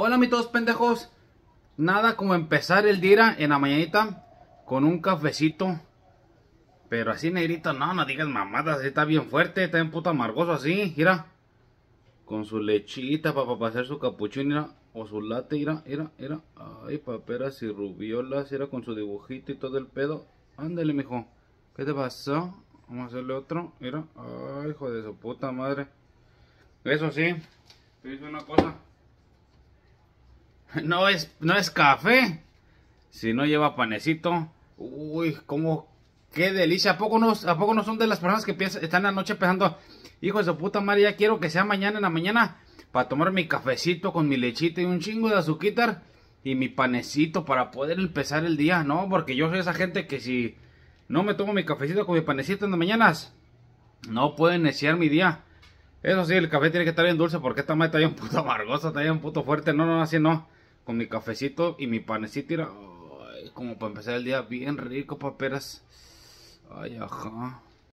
Hola mis todos pendejos. Nada como empezar el día en la mañanita con un cafecito. Pero así negrito, no, no digas mamadas, está bien fuerte, está bien puto amargoso así, mira. Con su lechita para pa, hacer su capuchino, o su latte, mira, mira, mira. Ay, paperas y rubiolas, mira con su dibujito y todo el pedo. Ándale, mijo. ¿Qué te pasó? Vamos a hacerle otro, mira. Ay, hijo de su puta madre. Eso sí, te hice una cosa. No es, no es café. Si no lleva panecito. Uy, como, qué delicia. ¿A poco no, a poco no son de las personas que piensan, están Anoche pensando, hijo de su puta madre, ya quiero que sea mañana en la mañana para tomar mi cafecito con mi lechita y un chingo de azuquitar y mi panecito para poder empezar el día, ¿no? Porque yo soy esa gente que si no me tomo mi cafecito con mi panecito en las mañanas, no puedo iniciar mi día. Eso sí, el café tiene que estar bien dulce porque esta madre está bien puto amargosa, está bien puto fuerte. No, no, así no con mi cafecito y mi panecito, como para empezar el día bien rico, paperas. Ay, ajá.